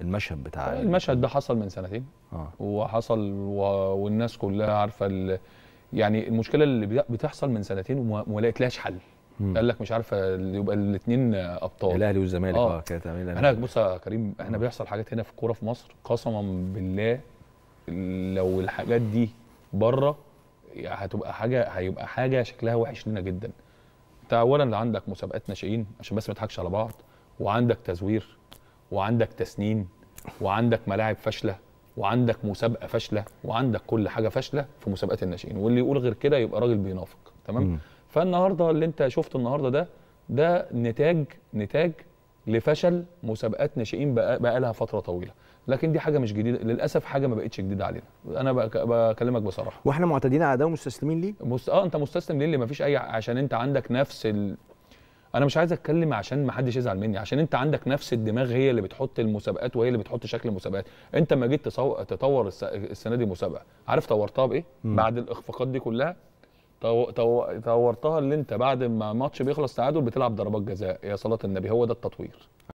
المشهد بتاع آه، المشهد ده حصل من سنتين آه. وحصل و... والناس كلها عارفه ال... يعني المشكله اللي بتحصل من سنتين وما, لقيتلهاش حل مم. قال لك مش عارفه يبقى الاثنين ابطال الاهلي والزمالك اه, آه، كانت انا بص يا كريم احنا مم. آه. بيحصل حاجات هنا في الكوره في مصر قسما بالله لو الحاجات دي بره هتبقى حاجه هيبقى حاجه شكلها وحش لنا جدا انت اولا عندك مسابقات ناشئين عشان بس ما نضحكش على بعض وعندك تزوير وعندك تسنين وعندك ملاعب فاشله وعندك مسابقه فاشله وعندك كل حاجه فاشله في مسابقات الناشئين واللي يقول غير كده يبقى راجل بينافق تمام فالنهارده اللي انت شفته النهارده ده ده نتاج نتاج لفشل مسابقات ناشئين بقى لها فتره طويله لكن دي حاجه مش جديده للاسف حاجه ما بقتش جديده علينا انا بكلمك بصراحه واحنا معتدين على ده ومستسلمين ليه مست... اه انت مستسلم ليه اللي ما فيش اي عشان انت عندك نفس ال... انا مش عايز اتكلم عشان ما حدش يزعل مني عشان انت عندك نفس الدماغ هي اللي بتحط المسابقات وهي اللي بتحط شكل المسابقات انت ما جيت تطور السنه دي مسابقه عارف طورتها بايه مم. بعد الاخفاقات دي كلها طو... طو... طورتها اللي انت بعد ما ماتش بيخلص تعادل بتلعب ضربات جزاء يا صلاه النبي هو ده التطوير